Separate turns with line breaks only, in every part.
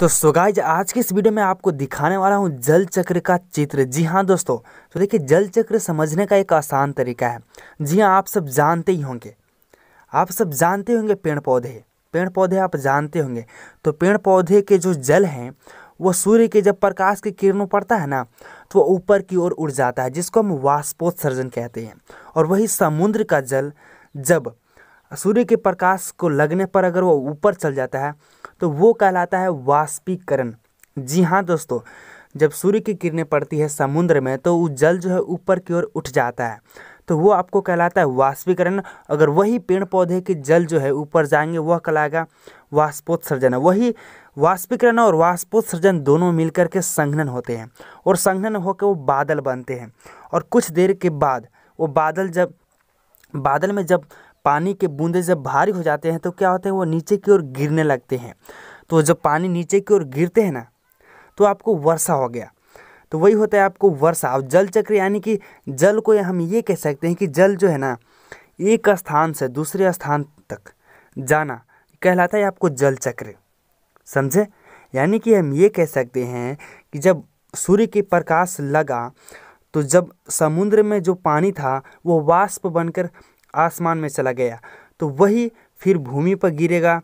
तो सोगाइज आज के इस वीडियो में आपको दिखाने वाला हूँ जल चक्र का चित्र जी हाँ दोस्तों तो देखिए जल चक्र समझने का एक आसान तरीका है जी हाँ आप सब जानते ही होंगे आप सब जानते होंगे पेड़ पौधे पेड़ पौधे आप जानते होंगे तो पेड़ पौधे के जो जल हैं वो सूर्य के जब प्रकाश की किरणों पड़ता है ना तो वो ऊपर की ओर उड़ जाता है जिसको हम वाष्पोत्सर्जन कहते हैं और वही समुद्र का जल जब सूर्य के प्रकाश को लगने पर अगर वो ऊपर चल जाता है तो वो कहलाता है वाष्पीकरण जी हाँ दोस्तों जब सूर्य की किरणें पड़ती है समुद्र में तो वो जल जो है ऊपर की ओर उठ जाता है तो वो आपको कहलाता है वाष्पीकरण अगर वही पेड़ पौधे के जल जो है ऊपर जाएंगे वह कहलाएगा वाष्पोत्सर्जन वही वाष्पीकरण और वाष्पोत्सर्जन दोनों मिलकर के संघनन होते हैं और संघनन होकर वो बादल बनते हैं और कुछ देर के बाद वो बादल जब बादल में जब पानी के बूंदे जब भारी हो जाते हैं तो क्या होते हैं वो नीचे की ओर गिरने लगते हैं तो जब पानी नीचे की ओर गिरते हैं ना तो आपको वर्षा हो गया तो वही होता है आपको वर्षा और जल चक्र यानी कि जल को हम ये कह सकते हैं कि जल जो है ना एक स्थान से दूसरे स्थान तक जाना कहलाता है आपको जल चक्र समझे यानी कि हम ये कह सकते हैं कि जब सूर्य के प्रकाश लगा तो जब समुद्र में जो पानी था वो वाष्प बनकर आसमान में चला गया तो वही फिर भूमि पर गिरेगा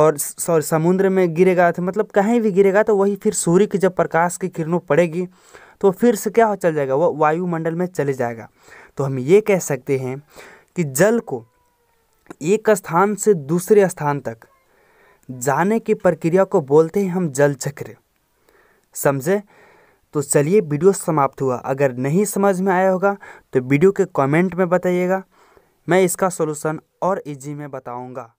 और सॉरी समुद्र में गिरेगा तो मतलब कहीं भी गिरेगा तो वही फिर सूर्य की जब प्रकाश की किरणों पड़ेगी तो फिर से क्या हो चल जाएगा वो वायुमंडल में चले जाएगा तो हम ये कह सकते हैं कि जल को एक स्थान से दूसरे स्थान तक जाने की प्रक्रिया को बोलते हैं हम जल चक्र समझे तो चलिए वीडियो समाप्त हुआ अगर नहीं समझ में आया होगा तो वीडियो के कमेंट में बताइएगा मैं इसका सॉल्यूशन और इजी में बताऊंगा